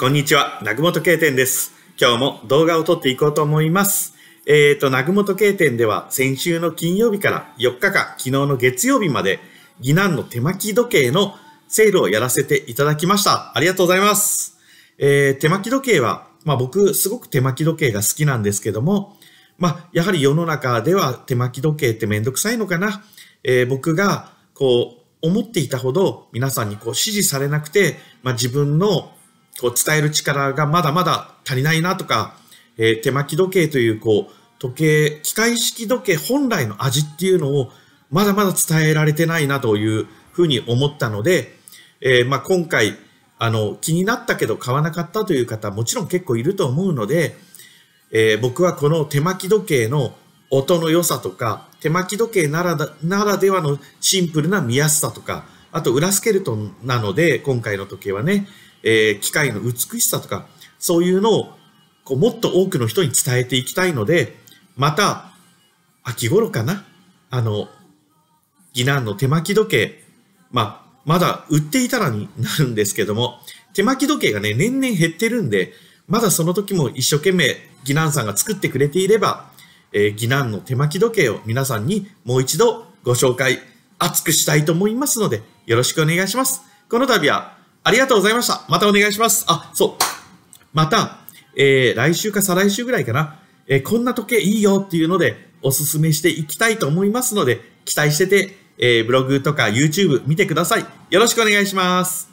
こんにちは、なぐもと経典です。今日も動画を撮っていこうと思います。えっ、ー、と、なぐもと経典では先週の金曜日から4日間、昨日の月曜日まで、疑難の手巻き時計のセールをやらせていただきました。ありがとうございます。えー、手巻き時計は、まあ僕、すごく手巻き時計が好きなんですけども、まあ、やはり世の中では手巻き時計ってめんどくさいのかな。えー、僕が、こう、思っていたほど皆さんにこう指示されなくて、まあ、自分のこう伝える力がまだまだ足りないなとか、えー、手巻き時計というこう時計機械式時計本来の味っていうのをまだまだ伝えられてないなというふうに思ったので、えー、まあ、今回あの気になったけど買わなかったという方もちろん結構いると思うので、えー、僕はこの手巻き時計の音の良さとか手巻き時計ならならではのシンプルな見やすさとかあと裏スケルトンなので今回の時計はねえー、機械の美しさとか、そういうのをこうもっと多くの人に伝えていきたいので、また、秋頃かなあの、ナンの手巻き時計、まあ、まだ売っていたらになるんですけども、手巻き時計がね、年々減ってるんで、まだその時も一生懸命、ギナンさんが作ってくれていれば、えー、ギナンの手巻き時計を皆さんにもう一度ご紹介、熱くしたいと思いますので、よろしくお願いします。この度はありがとうございました。またお願いします。あ、そう。また、えー、来週か再来週ぐらいかな。えー、こんな時計いいよっていうので、おすすめしていきたいと思いますので、期待してて、えー、ブログとか YouTube 見てください。よろしくお願いします。